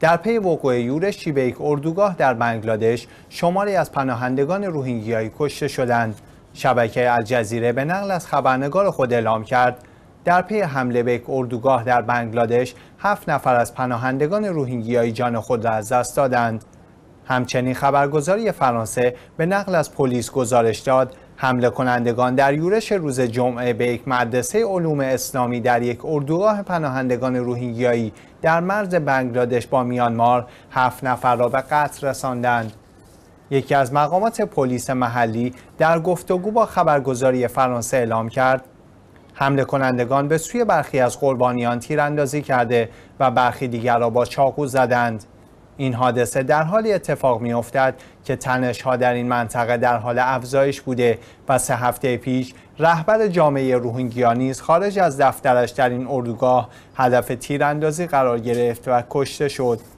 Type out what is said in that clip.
در پی وقوع به یک اردوگاه در بنگلادش شماری از پناهندگان روهینگیایی کشته شدند شبکه الجزیره به نقل از خبرنگار خود اعلام کرد در پی حمله به یک اردوگاه در بنگلادش هفت نفر از پناهندگان روهینگیایی جان خود را از دست دادند همچنین خبرگزاری فرانسه به نقل از پلیس گزارش داد حمله کنندگان در یورش روز جمعه به یک مدرسه علوم اسلامی در یک اردوگاه پناهندگان روهینگیایی در مرز بنگلادش با میانمار هفت نفر را به قتل رساندند. یکی از مقامات پلیس محلی در گفتگو با خبرگزاری فرانسه اعلام کرد حمله کنندگان به سوی برخی از قربانیان تیراندازی کرده و برخی دیگر را با چاقو زدند. این حادثه در حالی اتفاق می افتد که تنش ها در این منطقه در حال افزایش بوده و سه هفته پیش رهبر جامعه روهینگیا نیز خارج از دفترش در این اردوگاه هدف تیراندازی قرار گرفت و کشته شد